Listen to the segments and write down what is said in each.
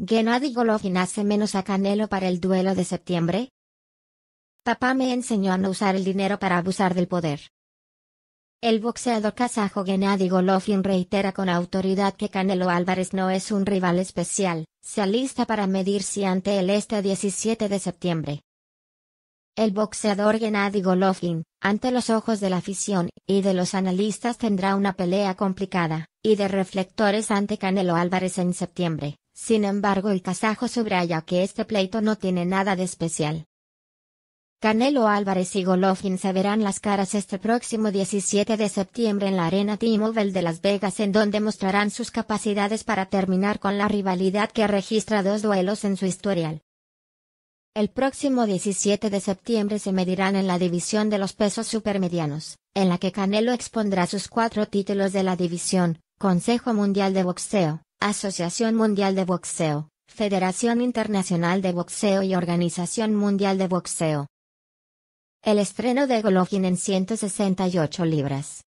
Gennady Golovkin hace menos a Canelo para el duelo de septiembre. Papá me enseñó a no usar el dinero para abusar del poder. El boxeador kazajo Gennady Golovkin reitera con autoridad que Canelo Álvarez no es un rival especial, se alista para medirse ante el este 17 de septiembre. El boxeador Gennady Golovkin, ante los ojos de la afición y de los analistas tendrá una pelea complicada, y de reflectores ante Canelo Álvarez en septiembre, sin embargo el casajo subraya que este pleito no tiene nada de especial. Canelo Álvarez y Golovkin se verán las caras este próximo 17 de septiembre en la arena T-Mobile de Las Vegas en donde mostrarán sus capacidades para terminar con la rivalidad que registra dos duelos en su historial. El próximo 17 de septiembre se medirán en la división de los pesos supermedianos, en la que Canelo expondrá sus cuatro títulos de la división, Consejo Mundial de Boxeo, Asociación Mundial de Boxeo, Federación Internacional de Boxeo y Organización Mundial de Boxeo. El estreno de Golovkin en 168 libras.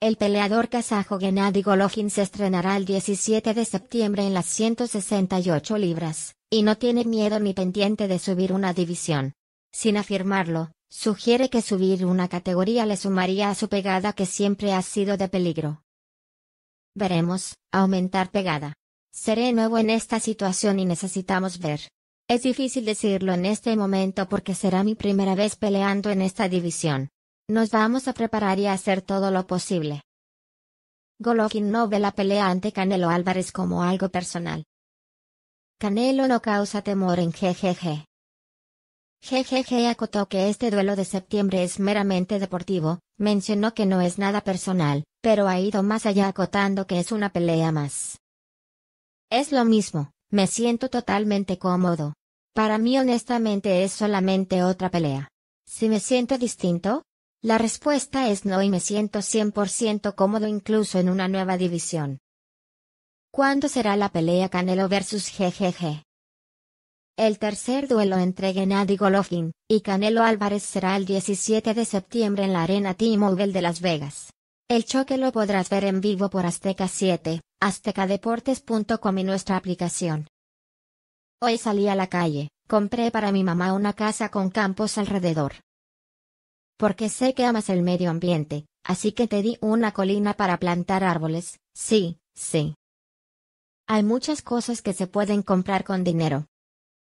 El peleador kazajo Gennady Golovkin se estrenará el 17 de septiembre en las 168 libras, y no tiene miedo ni pendiente de subir una división. Sin afirmarlo, sugiere que subir una categoría le sumaría a su pegada que siempre ha sido de peligro. Veremos, aumentar pegada. Seré nuevo en esta situación y necesitamos ver. Es difícil decirlo en este momento porque será mi primera vez peleando en esta división. Nos vamos a preparar y a hacer todo lo posible. Golovkin no ve la pelea ante Canelo Álvarez como algo personal. Canelo no causa temor en GGG. GGG acotó que este duelo de septiembre es meramente deportivo, mencionó que no es nada personal, pero ha ido más allá acotando que es una pelea más. Es lo mismo, me siento totalmente cómodo. Para mí honestamente es solamente otra pelea. ¿Si me siento distinto? La respuesta es no y me siento 100% cómodo incluso en una nueva división. ¿Cuándo será la pelea Canelo vs GGG? El tercer duelo entre Gennady Golovkin y Canelo Álvarez será el 17 de septiembre en la Arena T-Mobile de Las Vegas. El choque lo podrás ver en vivo por Azteca 7, aztecadeportes.com y nuestra aplicación. Hoy salí a la calle, compré para mi mamá una casa con campos alrededor. Porque sé que amas el medio ambiente, así que te di una colina para plantar árboles, sí, sí. Hay muchas cosas que se pueden comprar con dinero,